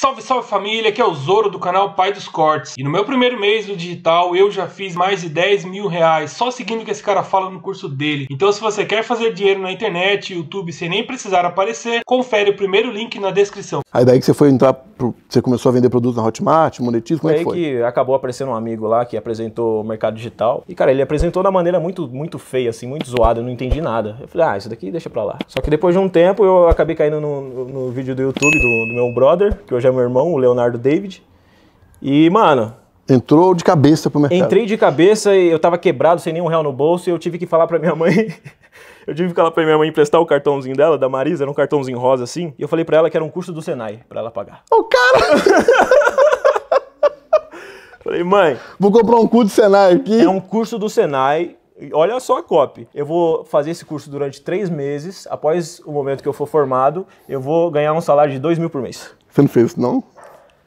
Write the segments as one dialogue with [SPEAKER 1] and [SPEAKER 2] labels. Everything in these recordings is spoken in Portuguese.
[SPEAKER 1] Salve, salve família, aqui é o Zoro do canal Pai dos Cortes. E no meu primeiro mês no digital eu já fiz mais de 10 mil reais só seguindo o que esse cara fala no curso dele. Então se você quer fazer dinheiro na internet, YouTube sem nem precisar aparecer, confere o primeiro link na descrição.
[SPEAKER 2] Aí daí que você foi entrar, pro... você começou a vender produtos na Hotmart, monetiza, como é que foi?
[SPEAKER 1] que acabou aparecendo um amigo lá que apresentou o mercado digital. E cara, ele apresentou da maneira muito, muito feia, assim, muito zoada, eu não entendi nada. Eu falei, ah, isso daqui deixa pra lá. Só que depois de um tempo eu acabei caindo no, no vídeo do YouTube do, do meu brother, que hoje é é meu irmão, o Leonardo David. E, mano.
[SPEAKER 2] Entrou de cabeça pro mercado. Entrei
[SPEAKER 1] de cabeça e eu tava quebrado, sem nenhum real no bolso, e eu tive que falar pra minha mãe. eu tive que falar pra minha mãe emprestar o cartãozinho dela, da Marisa, era um cartãozinho rosa assim. E eu falei pra ela que era um custo do Senai pra ela pagar. O oh, cara! falei, mãe.
[SPEAKER 2] Vou comprar um curso
[SPEAKER 1] do Senai aqui. É um curso do Senai Olha só a copy. Eu vou fazer esse curso durante três meses. Após o momento que eu for formado, eu vou ganhar um salário de dois mil por mês.
[SPEAKER 2] Você não fez isso, não?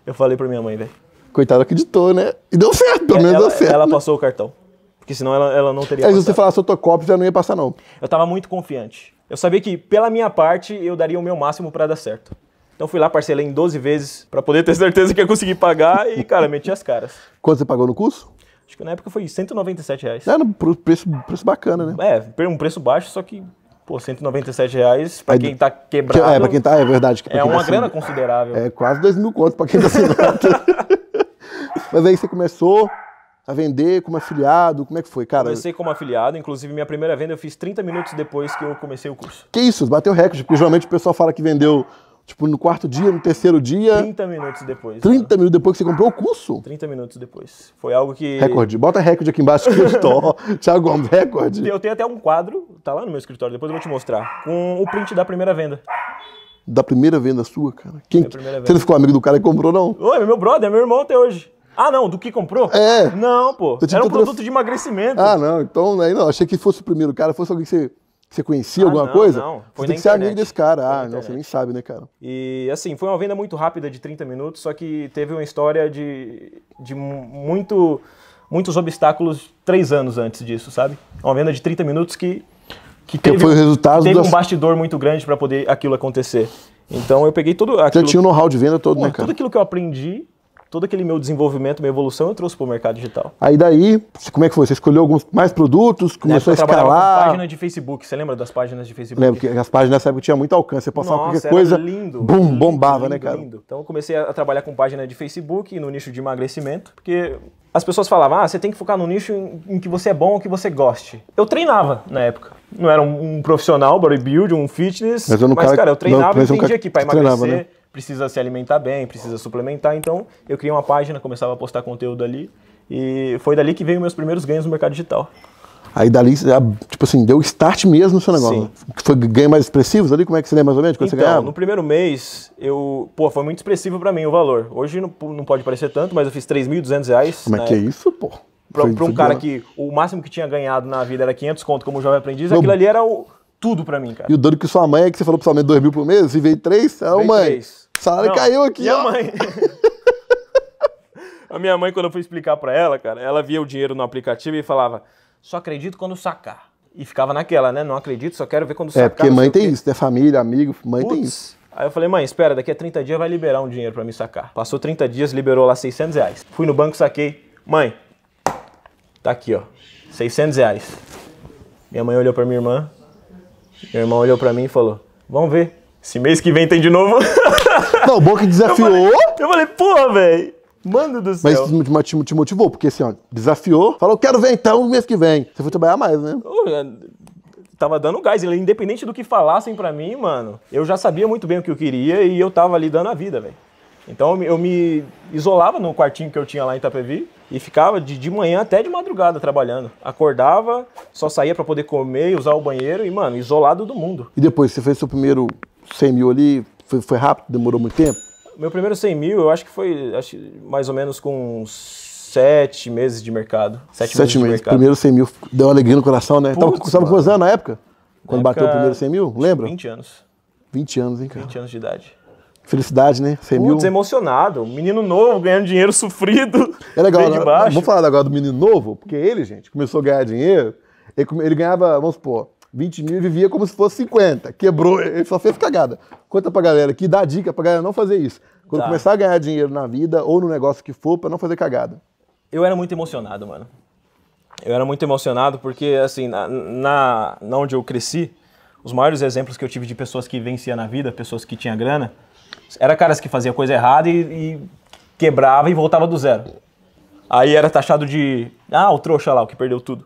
[SPEAKER 1] Eu falei pra minha mãe, velho.
[SPEAKER 2] Coitada acreditou, né? E deu certo, pelo é, menos ela, deu
[SPEAKER 1] certo. Ela né? passou o cartão. Porque senão ela, ela não teria. Aí se você
[SPEAKER 2] falasse autocópia, já não ia passar, não.
[SPEAKER 1] Eu tava muito confiante. Eu sabia que, pela minha parte, eu daria o meu máximo para dar certo. Então fui lá, parcelei em 12 vezes para poder ter certeza que eu consegui pagar e, cara, meti as caras.
[SPEAKER 2] Quanto você pagou no curso?
[SPEAKER 1] Acho que na época foi 197 reais. Era um preço, preço bacana, né? É, um preço baixo, só que Pô, 197 reais tá é, tá- é pra é, quem tá quebrado. É, pra quem tá, é verdade. É uma tá grana considerável. É quase 2
[SPEAKER 2] mil contos pra quem tá sem Mas aí você começou a vender como afiliado? Como é que foi, cara? Comecei
[SPEAKER 1] como afiliado, inclusive minha primeira venda eu fiz 30 minutos depois que eu comecei o curso.
[SPEAKER 2] Que isso, bateu recorde, porque geralmente o pessoal fala que vendeu Tipo, no quarto dia, no terceiro dia. 30
[SPEAKER 1] minutos depois. 30 né? minutos
[SPEAKER 2] depois que você comprou o curso?
[SPEAKER 1] 30 minutos depois. Foi algo que. Recorde. Bota recorde
[SPEAKER 2] aqui embaixo que eu estou. Thiago Gomes, recorde. Eu
[SPEAKER 1] tenho até um quadro tá lá no meu escritório, depois eu vou te mostrar. Com o print da primeira venda.
[SPEAKER 2] Da primeira venda sua, cara? Quem? Você não ficou amigo do
[SPEAKER 1] cara que comprou, não? Oi, é meu brother, é meu irmão até hoje. Ah, não, do que comprou? É. Não, pô. Era um produto trans... de emagrecimento. Ah,
[SPEAKER 2] não, então, aí né, não. Achei que fosse o primeiro cara, fosse alguém que você você conhecia ah, alguma não, coisa? Não, foi você tem que ser amigo desse cara. Ah, não, você nem sabe, né, cara?
[SPEAKER 1] E assim, foi uma venda muito rápida de 30 minutos, só que teve uma história de, de muito, muitos obstáculos três anos antes disso, sabe? Uma venda de 30 minutos que que, teve, que foi o resultado teve das... um bastidor muito grande para poder aquilo acontecer. Então eu peguei tudo aquilo. tinha o know-how
[SPEAKER 2] de venda todo, né, cara? Tudo
[SPEAKER 1] aquilo que eu aprendi, todo aquele meu desenvolvimento, minha evolução, eu trouxe para o mercado digital.
[SPEAKER 2] Aí daí, como é que foi? Você escolheu alguns mais produtos, começou a escalar. Com página
[SPEAKER 1] de Facebook, você lembra das páginas de Facebook? Lembro que
[SPEAKER 2] as páginas nessa época tinham muito alcance, você passava Nossa, qualquer coisa, lindo, bum, bombava, né, lindo, né, cara? Lindo.
[SPEAKER 1] Então eu comecei a trabalhar com página de Facebook no nicho de emagrecimento, porque as pessoas falavam, ah, você tem que focar no nicho em que você é bom ou que você goste. Eu treinava na época não era um, um profissional, bodybuild, um fitness. Mas, eu não mas cara, cara, eu treinava e entendia que para emagrecer treinava, né? precisa se alimentar bem, precisa suplementar. Então eu criei uma página, começava a postar conteúdo ali. E foi dali que veio meus primeiros ganhos no mercado digital.
[SPEAKER 2] Aí dali, tipo assim, deu start mesmo no seu negócio. Sim. Né? Foi ganho mais expressivos ali? Como é que você lembra mais ou menos? Quando então, no
[SPEAKER 1] primeiro mês, eu. Pô, foi muito expressivo para mim o valor. Hoje não, não pode parecer tanto, mas eu fiz 3.200 reais. Como é né? que época. é isso, pô? Para um foi cara que o máximo que tinha ganhado na vida era 500 conto como jovem aprendiz, aquilo ali era o, tudo para mim, cara. E o dano
[SPEAKER 2] que sua mãe, é que você falou pra sua mãe 2 mil por mês, e assim, veio 3, é mãe. Salário Não, caiu aqui, minha ó. mãe.
[SPEAKER 1] a minha mãe, quando eu fui explicar para ela, cara, ela via o dinheiro no aplicativo e falava, só acredito quando sacar. E ficava naquela, né? Não acredito, só quero ver quando é, sacar. É, porque mãe tem
[SPEAKER 2] isso, né? Família, amigo, mãe Puts. tem
[SPEAKER 1] isso. Aí eu falei, mãe, espera, daqui a 30 dias vai liberar um dinheiro para me sacar. Passou 30 dias, liberou lá 600 reais. Fui no banco, saquei. Mãe, Tá aqui, ó. 600 reais. Minha mãe olhou pra minha irmã. meu irmão olhou pra mim e falou: Vamos ver. Esse mês que vem tem de novo. Não, o bom é que desafiou. Eu falei,
[SPEAKER 2] eu falei porra, velho. Mano do céu. Mas isso te motivou, porque assim, ó, desafiou, falou, quero ver então mês que vem. Você foi trabalhar mais, né?
[SPEAKER 1] É, tava dando gás, independente do que falassem para mim, mano, eu já sabia muito bem o que eu queria e eu tava ali dando a vida, velho. Então eu me isolava no quartinho que eu tinha lá em Itapevi e ficava de, de manhã até de madrugada trabalhando. Acordava, só saía para poder comer e usar o banheiro e, mano, isolado do mundo.
[SPEAKER 2] E depois, você fez seu primeiro 100 mil ali? Foi, foi rápido? Demorou muito tempo?
[SPEAKER 1] Meu primeiro 100 mil eu acho que foi acho, mais ou menos com sete meses de mercado. Sete, sete meses. meses. Primeiro
[SPEAKER 2] 100 mil deu uma alegria no coração, né? Putz, Tava, quantos anos na época? Quando na bateu época, o primeiro 100 mil? Lembra? 20 anos. 20 anos, hein, cara? 20 anos de idade. Felicidade, né? 100 Putz, mil.
[SPEAKER 1] emocionado. Menino novo, ganhando dinheiro sofrido. É legal, de Vamos
[SPEAKER 2] falar agora do menino novo, porque ele, gente, começou a ganhar dinheiro. Ele, ele ganhava, vamos supor, 20 mil e vivia como se fosse 50. Quebrou, ele só fez cagada. Conta pra galera aqui, dá dica pra galera não fazer isso. Quando tá. começar a ganhar dinheiro na vida ou no negócio que for, pra não fazer cagada.
[SPEAKER 1] Eu era muito emocionado, mano. Eu era muito emocionado porque, assim, na, na, na onde eu cresci, os maiores exemplos que eu tive de pessoas que venciam na vida, pessoas que tinham grana, era caras que fazia coisa errada e, e quebrava e voltava do zero. Aí era taxado de, ah, o trouxa lá, o que perdeu tudo.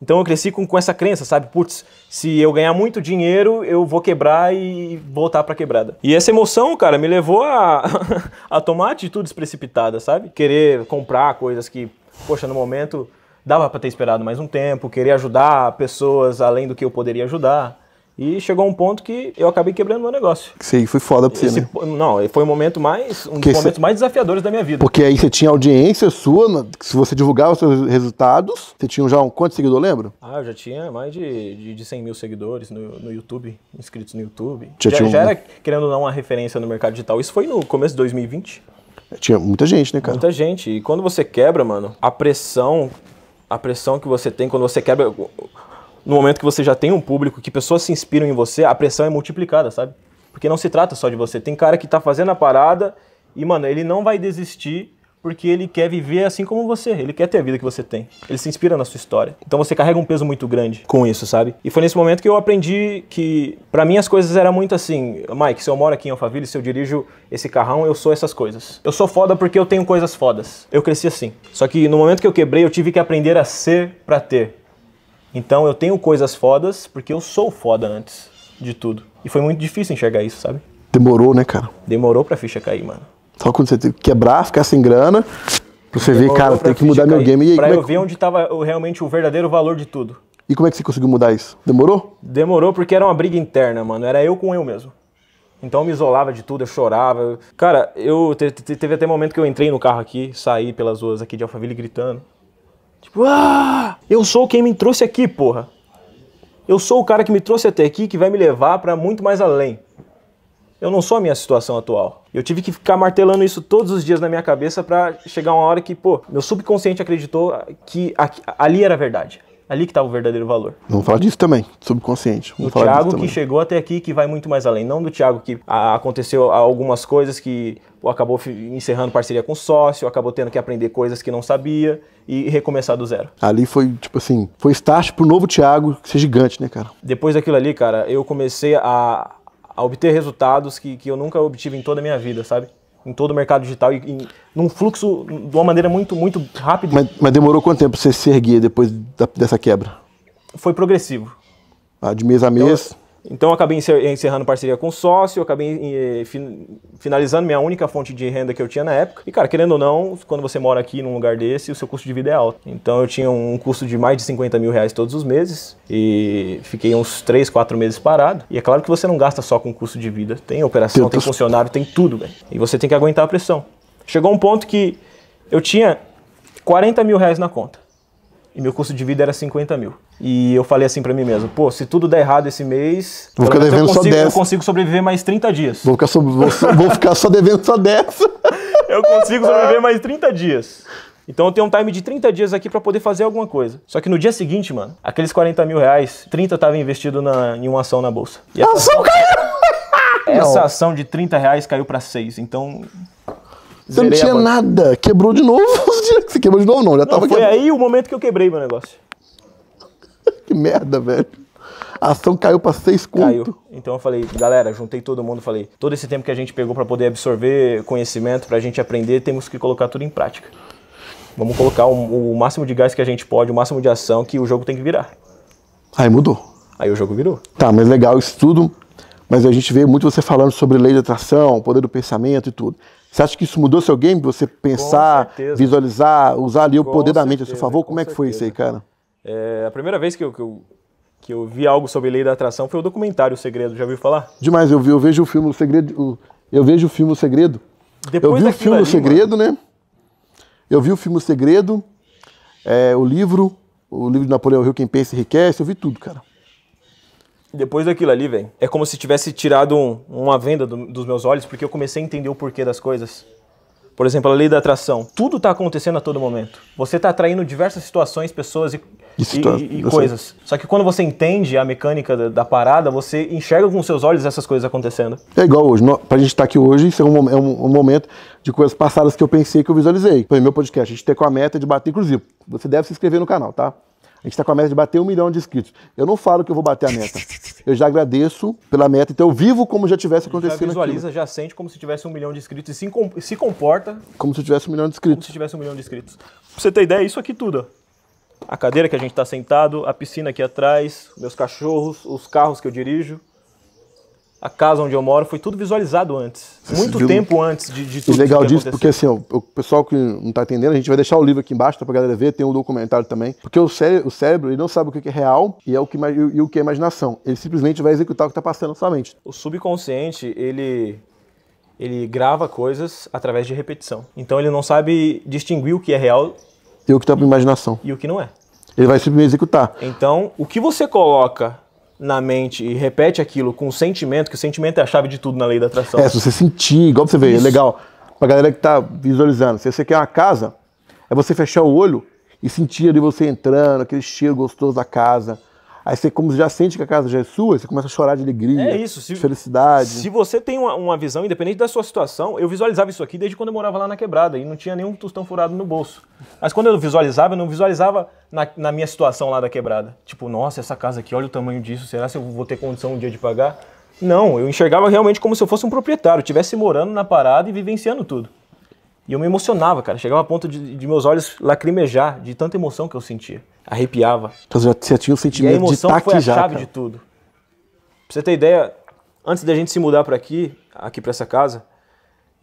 [SPEAKER 1] Então eu cresci com, com essa crença, sabe? Putz, se eu ganhar muito dinheiro, eu vou quebrar e voltar pra quebrada. E essa emoção, cara, me levou a, a tomar atitudes precipitadas, sabe? Querer comprar coisas que, poxa, no momento dava para ter esperado mais um tempo, querer ajudar pessoas além do que eu poderia ajudar. E chegou um ponto que eu acabei quebrando meu negócio.
[SPEAKER 2] Isso aí foi foda pra você, Esse, né?
[SPEAKER 1] Não, foi um momento mais, um dos momentos cê... mais desafiadores da minha vida. Porque aí você
[SPEAKER 2] tinha audiência sua, se você divulgava os seus resultados, você tinha já um quanto seguidor, lembra?
[SPEAKER 1] Ah, eu já tinha mais de, de, de 100 mil seguidores no, no YouTube, inscritos no YouTube. Já, já, um... já era, querendo dar uma referência no mercado digital. Isso foi no começo de 2020.
[SPEAKER 2] Tinha muita gente, né, cara?
[SPEAKER 1] Muita gente. E quando você quebra, mano, a pressão, a pressão que você tem quando você quebra no momento que você já tem um público, que pessoas se inspiram em você, a pressão é multiplicada, sabe? Porque não se trata só de você. Tem cara que tá fazendo a parada e, mano, ele não vai desistir porque ele quer viver assim como você, ele quer ter a vida que você tem. Ele se inspira na sua história. Então você carrega um peso muito grande com isso, sabe? E foi nesse momento que eu aprendi que para mim as coisas eram muito assim, Mike, se eu moro aqui em Alphaville, se eu dirijo esse carrão, eu sou essas coisas. Eu sou foda porque eu tenho coisas fodas. Eu cresci assim. Só que no momento que eu quebrei, eu tive que aprender a ser para ter. Então eu tenho coisas fodas porque eu sou foda antes de tudo. E foi muito difícil enxergar isso, sabe?
[SPEAKER 2] Demorou, né, cara?
[SPEAKER 1] Demorou pra ficha cair, mano.
[SPEAKER 2] Só quando você teve que quebrar, ficar sem grana, pra você ver, cara, tem que mudar cair. meu game. E aí, pra é eu é que...
[SPEAKER 1] ver onde tava realmente o verdadeiro valor de tudo.
[SPEAKER 2] E como é que você conseguiu mudar isso? Demorou?
[SPEAKER 1] Demorou porque era uma briga interna, mano. Era eu com eu mesmo. Então eu me isolava de tudo, eu chorava. Cara, eu teve até momento que eu entrei no carro aqui, saí pelas ruas aqui de Alphaville gritando. Tipo, ah, eu sou quem me trouxe aqui, porra. Eu sou o cara que me trouxe até aqui, que vai me levar para muito mais além. Eu não sou a minha situação atual. Eu tive que ficar martelando isso todos os dias na minha cabeça para chegar uma hora que, pô, meu subconsciente acreditou que ali era verdade. Ali que estava tá o verdadeiro valor.
[SPEAKER 2] Vamos falar disso também, subconsciente. Vamos do Thiago que chegou
[SPEAKER 1] até aqui, que vai muito mais além. Não do Thiago que a, ah, aconteceu algumas coisas que acabou encerrando parceria com o sócio, acabou tendo que aprender coisas que não sabia e recomeçar do zero.
[SPEAKER 2] Ali foi, tipo assim, foi start pro novo Thiago ser gigante, né, cara?
[SPEAKER 1] Depois daquilo ali, cara, eu comecei a, a obter resultados que, que eu nunca obtive em toda a minha vida, sabe? em todo o mercado digital e, e num fluxo de uma maneira muito, muito rápida. Mas, mas, demorou quanto tempo você se erguer
[SPEAKER 2] depois da, dessa quebra?
[SPEAKER 1] Foi progressivo.
[SPEAKER 2] Ah, de mês a mês? Então,
[SPEAKER 1] então, acabei encerrando parceria com sócio, acabei eh, finalizando minha única fonte de renda que eu tinha na época. E, cara, querendo ou não, quando você mora aqui num lugar desse, o seu custo de vida é alto. Então, eu tinha um custo de mais de 50 mil reais todos os meses e fiquei uns 3, 4 meses parado. E é claro que você não gasta só com custo de vida. Tem operação, tem, tem funcionário, tem tudo, velho. E você tem que aguentar a pressão. Chegou um ponto que eu tinha 40 mil reais na conta e meu custo de vida era 50 mil. E eu falei assim para mim mesmo, pô, se tudo der errado esse mês, vou ficar devendo eu, consigo, só 10. eu consigo sobreviver mais 30 dias.
[SPEAKER 2] Vou ficar, so, vou, vou ficar só devendo só 10.
[SPEAKER 1] eu consigo sobreviver mais 30 dias. Então eu tenho um time de 30 dias aqui para poder fazer alguma coisa. Só que no dia seguinte, mano, aqueles 40 mil reais, 30 tava investido na, em uma ação na bolsa. E essa, ação caiu! Essa ação de 30 reais caiu para 6, então...
[SPEAKER 2] Você não tinha nada, quebrou de novo. Você quebrou de novo não, já não, tava... Foi aí
[SPEAKER 1] o momento que eu quebrei meu negócio
[SPEAKER 2] que merda, velho. A ação caiu para seis conto. Caiu.
[SPEAKER 1] Então eu falei, galera, juntei todo mundo, falei, todo esse tempo que a gente pegou para poder absorver conhecimento, para a gente aprender, temos que colocar tudo em prática. Vamos colocar o, o, máximo de gás que a gente pode, o máximo de ação que o jogo tem que virar. Aí mudou. Aí o jogo virou.
[SPEAKER 2] Tá, mas legal isso tudo. Mas a gente vê muito você falando sobre lei da atração, poder do pensamento e tudo. Você acha que isso mudou seu game? Você pensar, visualizar, usar ali o com poder certeza, da mente a seu favor? Como é que certeza. foi isso aí, cara?
[SPEAKER 1] É, a primeira vez que eu, que eu, que, eu, vi algo sobre lei da atração foi o documentário O Segredo, já ouviu falar?
[SPEAKER 2] Demais, eu, vi, eu vejo o filme O Segredo. eu vejo o filme O Segredo.
[SPEAKER 1] Depois eu vi o filme ali, O Segredo, mano. né?
[SPEAKER 2] Eu vi o filme O Segredo, é, o livro, o livro de Napoleão Hill, Quem Pensa Enriquece, eu vi tudo, cara.
[SPEAKER 1] Depois daquilo ali, velho, é como se tivesse tirado um, uma venda do, dos meus olhos, porque eu comecei a entender o porquê das coisas. Por exemplo, a lei da atração. Tudo está acontecendo a todo momento. Você está atraindo diversas situações, pessoas e situa- e, e coisas. Só que quando você entende a mecânica da, da, parada, você enxerga com seus olhos essas coisas acontecendo.
[SPEAKER 2] É igual hoje. No, pra gente estar tá aqui hoje, isso é um, é um, um momento de coisas passadas que eu pensei que eu visualizei. Foi meu podcast. A gente tem tá com a meta de bater, inclusive. Você deve se inscrever no canal, tá? A gente está com a meta de bater um milhão de inscritos. Eu não falo que eu vou bater a meta. Eu já agradeço pela meta, então eu vivo como já tivesse acontecido. Já visualiza,
[SPEAKER 1] aquilo. já sente como se tivesse um milhão de inscritos e se, comporta. Como se tivesse um milhão de inscritos. Como se tivesse um milhão de inscritos. Pra você ter ideia, isso aqui tudo a cadeira que a gente está sentado, a piscina aqui atrás, meus cachorros, os carros que eu dirijo, a casa onde eu moro, foi tudo visualizado antes. Muito tempo antes de, de tudo. E legal disso, porque
[SPEAKER 2] assim, ó, o pessoal que não está entendendo, a gente vai deixar o livro aqui embaixo tá, a galera ver, tem um documentário também. Porque o cérebro, o cérebro ele não sabe o que é real e, é o que, e o que é imaginação. Ele simplesmente vai executar o que está passando
[SPEAKER 1] na sua mente. O subconsciente, ele. Ele grava coisas através de repetição. Então ele não sabe distinguir o que é real
[SPEAKER 2] e o que está para a imaginação. E o que não é. Ele vai simplesmente executar.
[SPEAKER 1] Então, o que você coloca na mente e repete aquilo com sentimento, que o sentimento é a chave de tudo na lei da atração. É, se você
[SPEAKER 2] sentir, igual você vê, é Isso. é legal. Pra galera que tá visualizando, se você quer uma casa, é você fechar o olho e sentir ali você entrando, aquele cheiro gostoso da casa Aí você, como já sente que a casa já é sua, você começa a chorar de alegria, é isso, se, de felicidade. Se
[SPEAKER 1] você tem uma, uma, visão, independente da sua situação, eu visualizava isso aqui desde quando eu morava lá na quebrada e não tinha nenhum tostão furado no bolso. Mas quando eu visualizava, eu não visualizava na, na minha situação lá da quebrada. Tipo, nossa, essa casa aqui, olha o tamanho disso, será que eu vou ter condição um dia de pagar? Não, eu enxergava realmente como se eu fosse um proprietário, estivesse morando na parada e vivenciando tudo. E eu me emocionava, cara. Chegava a ponto de, de meus olhos lacrimejar de tanta emoção que eu sentia arrepiava.
[SPEAKER 2] Então já, já tinha um sentimento e a emoção tá foi a chave cara. de
[SPEAKER 1] tudo. Pra você ter ideia, antes da gente se mudar para aqui, aqui para essa casa,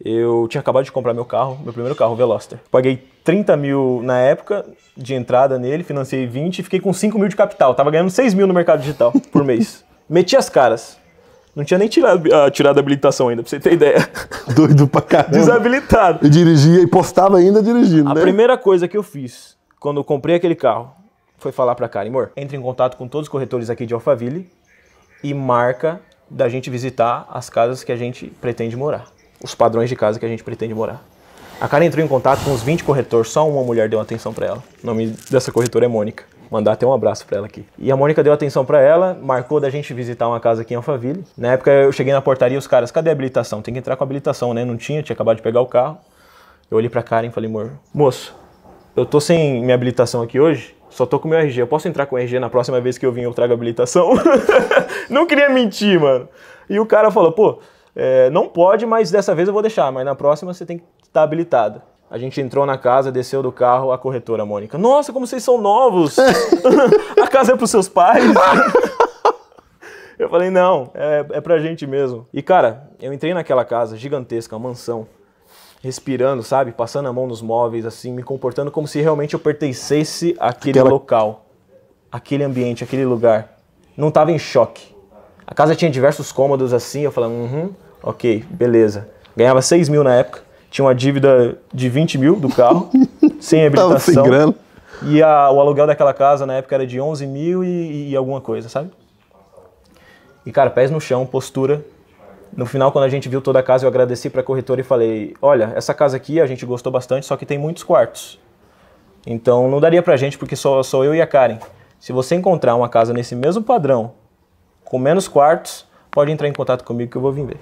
[SPEAKER 1] eu tinha acabado de comprar meu carro, meu primeiro carro, o Veloster. Paguei 30 mil na época de entrada nele, financei 20 e fiquei com 5 mil de capital. Tava ganhando 6 mil no mercado digital por mês. Meti as caras. Não tinha nem tirado, uh, tirado a habilitação ainda, pra você ter ideia. Doido pra caramba. Desabilitado.
[SPEAKER 2] E dirigia e postava ainda dirigindo, a né? A primeira
[SPEAKER 1] coisa que eu fiz quando eu comprei aquele carro foi falar para Karen, amor, entre em contato com todos os corretores aqui de Alphaville e marca da gente visitar as casas que a gente pretende morar, os padrões de casa que a gente pretende morar. A Karen entrou em contato com uns 20 corretores, só uma mulher deu atenção para ela. O nome dessa corretora é Mônica. Mandar até um abraço para ela aqui. E a Mônica deu atenção para ela, marcou da gente visitar uma casa aqui em Alphaville. Na época eu cheguei na portaria, os caras, cadê a habilitação? Tem que entrar com a habilitação, né? Não tinha, tinha acabado de pegar o carro. Eu olhei pra Karen e falei, amor, moço, eu tô sem minha habilitação aqui hoje, só tô com meu RG. Eu posso entrar com RG na próxima vez que eu vim eu trago habilitação? não queria mentir, mano. E o cara falou, pô, é, não pode, mas dessa vez eu vou deixar, mas na próxima você tem que estar tá habilitada. A gente entrou na casa, desceu do carro, a corretora Mônica. Nossa, como vocês são novos! a casa é pros seus pais? eu falei, não, é, é pra gente mesmo. E cara, eu entrei naquela casa gigantesca, uma mansão respirando, sabe? Passando a mão nos móveis, assim, me comportando como se realmente eu pertencesse àquele Aquela... local, aquele ambiente, aquele lugar. Não estava em choque. A casa tinha diversos cômodos assim, eu falava, uhum, -huh, ok, beleza. Ganhava 6 mil na época, tinha uma dívida de 20 mil do carro, sem habilitação. sem grana. E a, o aluguel daquela casa na época era de 11 mil e, e alguma coisa, sabe? E cara, pés no chão, postura, no final, quando a gente viu toda a casa, eu agradeci para a corretora e falei: Olha, essa casa aqui a gente gostou bastante, só que tem muitos quartos. Então não daria para a gente, porque só sou eu e a Karen. Se você encontrar uma casa nesse mesmo padrão, com menos quartos, pode entrar em contato comigo que eu vou vir ver.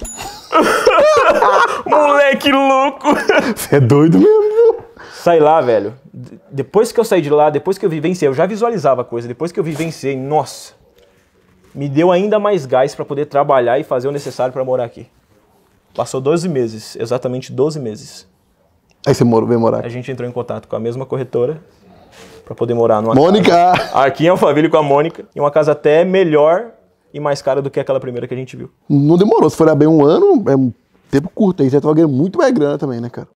[SPEAKER 1] Moleque louco! Você é doido mesmo? Sai lá, velho. D depois que eu saí de lá, depois que eu vivenciei, eu já visualizava a coisa, depois que eu vivenciei, nossa, me deu ainda mais gás para poder trabalhar e fazer o necessário para morar aqui. Passou 12 meses, exatamente 12 meses.
[SPEAKER 2] Aí você morou, veio morar aqui.
[SPEAKER 1] A gente entrou em contato com a mesma corretora para poder morar numa Mônica! Casa, aqui em é com a Mônica, e uma casa até melhor e mais cara do que aquela primeira que a gente viu.
[SPEAKER 2] Não demorou, se for bem um ano, é um tempo curto. Aí você tava tá ganhando muito mais grana também, né, cara?